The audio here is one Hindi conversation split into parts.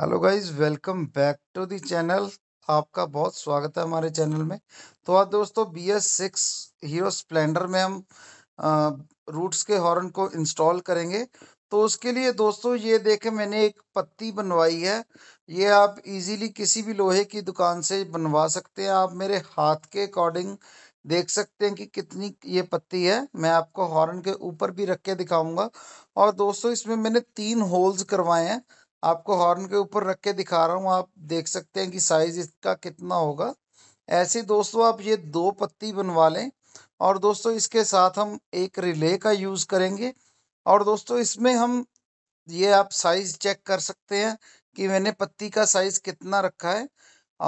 hello guys welcome back to the channel आपका बहुत स्वागत है हमारे चैनल में तो आज दोस्तों B S six Hero Splendor में हम रूट्स के हॉर्न को इंस्टॉल करेंगे तो उसके लिए दोस्तों ये देखें मैंने एक पत्ती बनवाई है ये आप इजीली किसी भी लोहे की दुकान से बनवा सकते हैं आप मेरे हाथ के अकॉर्डिंग देख सकते हैं कि कितनी ये पत्ती है मैं आपको हॉर्न के ऊपर भी रख के दिखाऊंगा और दोस्तों इसमें मैंने तीन होल्स करवाए हैं आपको हॉर्न के ऊपर रख के दिखा रहा हूँ आप देख सकते हैं कि साइज़ इसका कितना होगा ऐसे दोस्तों आप ये दो पत्ती बनवा लें और दोस्तों इसके साथ हम एक रिले का यूज़ करेंगे और दोस्तों इसमें हम ये आप साइज़ चेक कर सकते हैं कि मैंने पत्ती का साइज़ कितना रखा है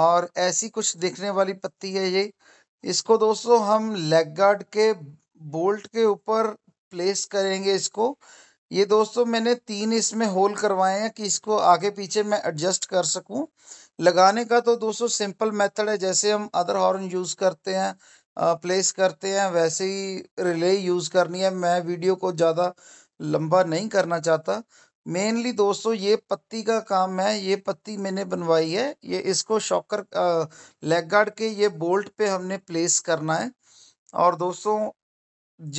और ऐसी कुछ देखने वाली पत्ती है ये इसको दोस्तों हम लेग गार्ड के बोल्ट के ऊपर प्लेस करेंगे इसको ये दोस्तों मैंने तीन इसमें होल करवाए हैं कि इसको आगे पीछे मैं एडजस्ट कर सकूं लगाने का तो दोस्तों सिंपल मेथड है जैसे हम अदर हॉर्न यूज़ करते हैं प्लेस करते हैं वैसे ही रिले यूज़ करनी है मैं वीडियो को ज़्यादा लंबा नहीं करना चाहता मेनली दोस्तों ये पत्ती का काम है ये पत्ती मैंने बनवाई है ये इसको शॉकर लेग गार्ड के ये बोल्ट पे हमने प्लेस करना है और दोस्तों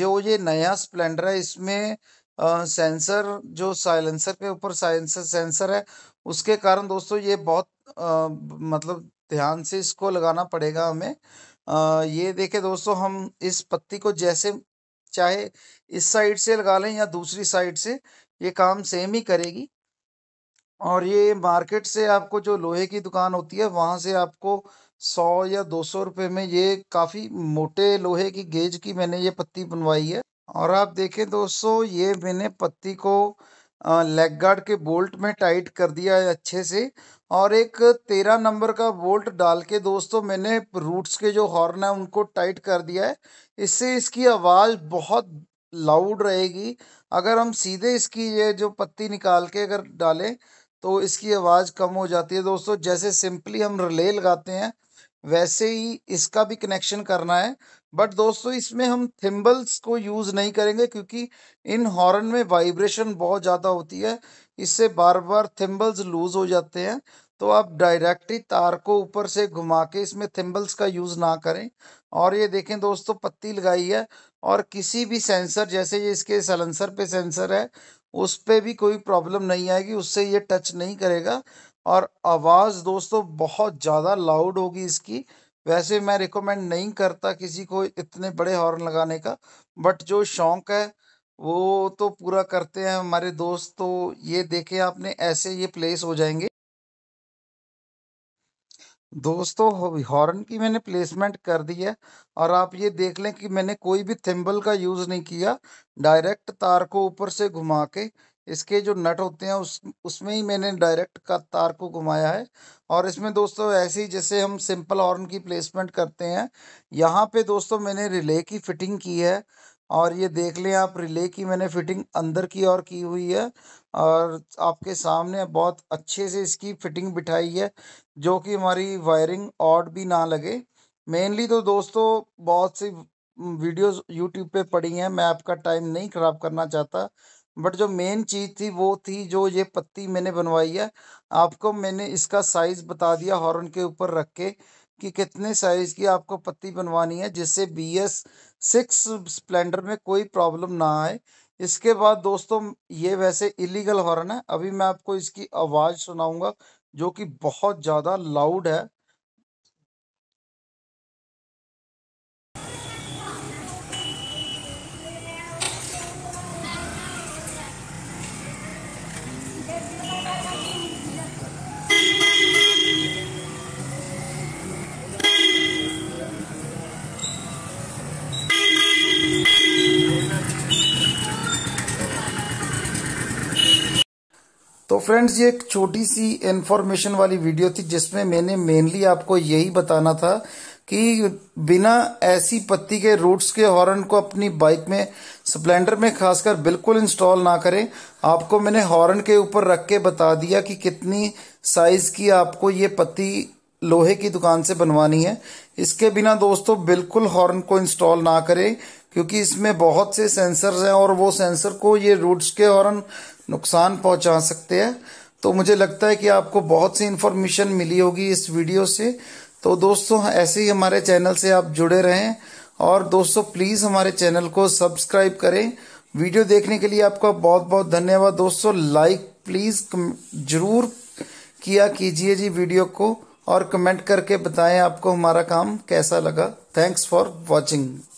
जो ये नया स्प्लेंडर है इसमें सेंसर जो साइलेंसर के ऊपर साइलेंसर सेंसर है उसके कारण दोस्तों ये बहुत आ, मतलब ध्यान से इसको लगाना पड़ेगा हमें आ, ये देखे दोस्तों हम इस पत्ती को जैसे चाहे इस साइड से लगा लें या दूसरी साइड से ये काम सेम ही करेगी और ये मार्केट से आपको जो लोहे की दुकान होती है वहाँ से आपको सौ या दो सौ रुपये में ये काफ़ी मोटे लोहे की गेज की मैंने ये पत्ती बनवाई है और आप देखें दोस्तों ये मैंने पत्ती को लेग गार्ड के बोल्ट में टाइट कर दिया है अच्छे से और एक तेरह नंबर का बोल्ट डाल के दोस्तों मैंने रूट्स के जो हॉर्न है उनको टाइट कर दिया है इससे इसकी आवाज़ बहुत लाउड रहेगी अगर हम सीधे इसकी ये जो पत्ती निकाल के अगर डालें तो इसकी आवाज़ कम हो जाती है दोस्तों जैसे सिंपली हम रिले लगाते हैं वैसे ही इसका भी कनेक्शन करना है बट दोस्तों इसमें हम थिम्बल्स को यूज़ नहीं करेंगे क्योंकि इन हॉर्न में वाइब्रेशन बहुत ज़्यादा होती है इससे बार बार थिम्बल्स लूज़ हो जाते हैं तो आप डायरेक्टली तार को ऊपर से घुमा के इसमें थिम्बल्स का यूज़ ना करें और ये देखें दोस्तों पत्ती लगाई है और किसी भी सेंसर जैसे ये इसके सलेंसर पे सेंसर है उस पर भी कोई प्रॉब्लम नहीं आएगी उससे ये टच नहीं करेगा और आवाज़ दोस्तों बहुत ज़्यादा लाउड होगी इसकी वैसे मैं रिकमेंड नहीं करता किसी को इतने बड़े हॉर्न लगाने का बट जो शौक है वो तो पूरा करते हैं हमारे दोस्त तो ये देखे आपने ऐसे ये प्लेस हो जाएंगे दोस्तों हॉर्न की मैंने प्लेसमेंट कर दी है और आप ये देख लें कि मैंने कोई भी थिम्बल का यूज़ नहीं किया डायरेक्ट तार को ऊपर से घुमा के इसके जो नट होते हैं उस उसमें ही मैंने डायरेक्ट का तार को घुमाया है और इसमें दोस्तों ऐसे ही जैसे हम सिंपल हॉर्न की प्लेसमेंट करते हैं यहाँ पे दोस्तों मैंने रिले की फिटिंग की है और ये देख लें आप रिले की मैंने फिटिंग अंदर की ओर की हुई है और आपके सामने बहुत अच्छे से इसकी फिटिंग बिठाई है जो कि हमारी वायरिंग ऑड भी ना लगे मेनली तो दोस्तों बहुत सी वीडियोस यूट्यूब पे पड़ी हैं मैं आपका टाइम नहीं ख़राब करना चाहता बट जो मेन चीज़ थी वो थी जो ये पत्ती मैंने बनवाई है आपको मैंने इसका साइज़ बता दिया हॉर्न के ऊपर रख के कि कितने साइज़ की आपको पत्ती बनवानी है जिससे बी एस सिक्स स्प्लेंडर में कोई प्रॉब्लम ना आए इसके बाद दोस्तों ये वैसे इलीगल हॉर्न है अभी मैं आपको इसकी आवाज़ सुनाऊंगा जो कि बहुत ज़्यादा लाउड है फ्रेंड्स ये एक छोटी सी इन्फॉर्मेशन वाली वीडियो थी जिसमें मैंने मेनली आपको यही बताना था कि बिना ऐसी पत्ती के रूट्स के हॉर्न को अपनी बाइक में स्प्लेंडर में खासकर बिल्कुल इंस्टॉल ना करें आपको मैंने हॉर्न के ऊपर रख के बता दिया कि कितनी साइज की आपको ये पत्ती लोहे की दुकान से बनवानी है इसके बिना दोस्तों बिल्कुल हॉर्न को इंस्टॉल ना करें क्योंकि इसमें बहुत से सेंसर्स हैं और वो सेंसर को ये रूट्स के हॉर्न नुकसान पहुंचा सकते हैं तो मुझे लगता है कि आपको बहुत सी इन्फॉर्मेशन मिली होगी इस वीडियो से तो दोस्तों ऐसे ही हमारे चैनल से आप जुड़े रहें और दोस्तों प्लीज़ हमारे चैनल को सब्सक्राइब करें वीडियो देखने के लिए आपका बहुत बहुत धन्यवाद दोस्तों लाइक प्लीज़ ज़रूर किया कीजिए जी वीडियो को और कमेंट करके बताएं आपको हमारा काम कैसा लगा थैंक्स फॉर वॉचिंग